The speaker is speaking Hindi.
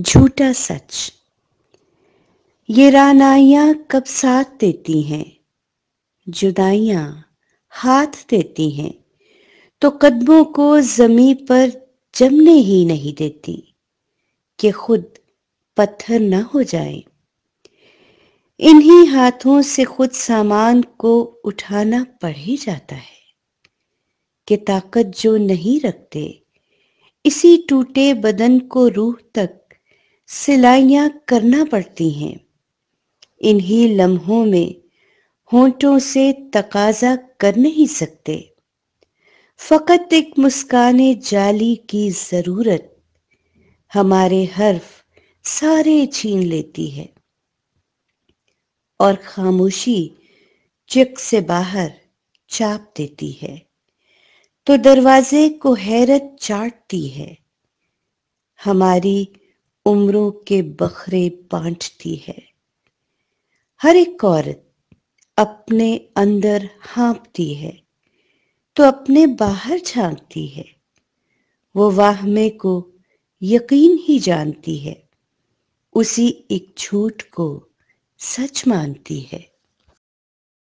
झूठा सच ये रानाइयां कब साथ देती हैं जुदाइयां हाथ देती हैं तो कदमों को जमी पर जमने ही नहीं देती कि खुद पत्थर न हो जाए इन्हीं हाथों से खुद सामान को उठाना पड़ ही जाता है कि ताकत जो नहीं रखते इसी टूटे बदन को रूह तक सिलाइयाँ करना पड़ती हैं इन्हीं लम्हों में होंठों से तकाजा कर नहीं सकते फ़कत एक मुस्कान जाली की ज़रूरत हमारे हर्फ सारे छीन लेती है और खामोशी चिक से बाहर चाप देती है तो दरवाजे को हैरत चाटती है हमारी उम्रों के बखरे बांटती है हर एक औरत अपने अंदर हाँपती है तो अपने बाहर झांकती है वो वाहमे को यकीन ही जानती है उसी एक झूठ को सच मानती है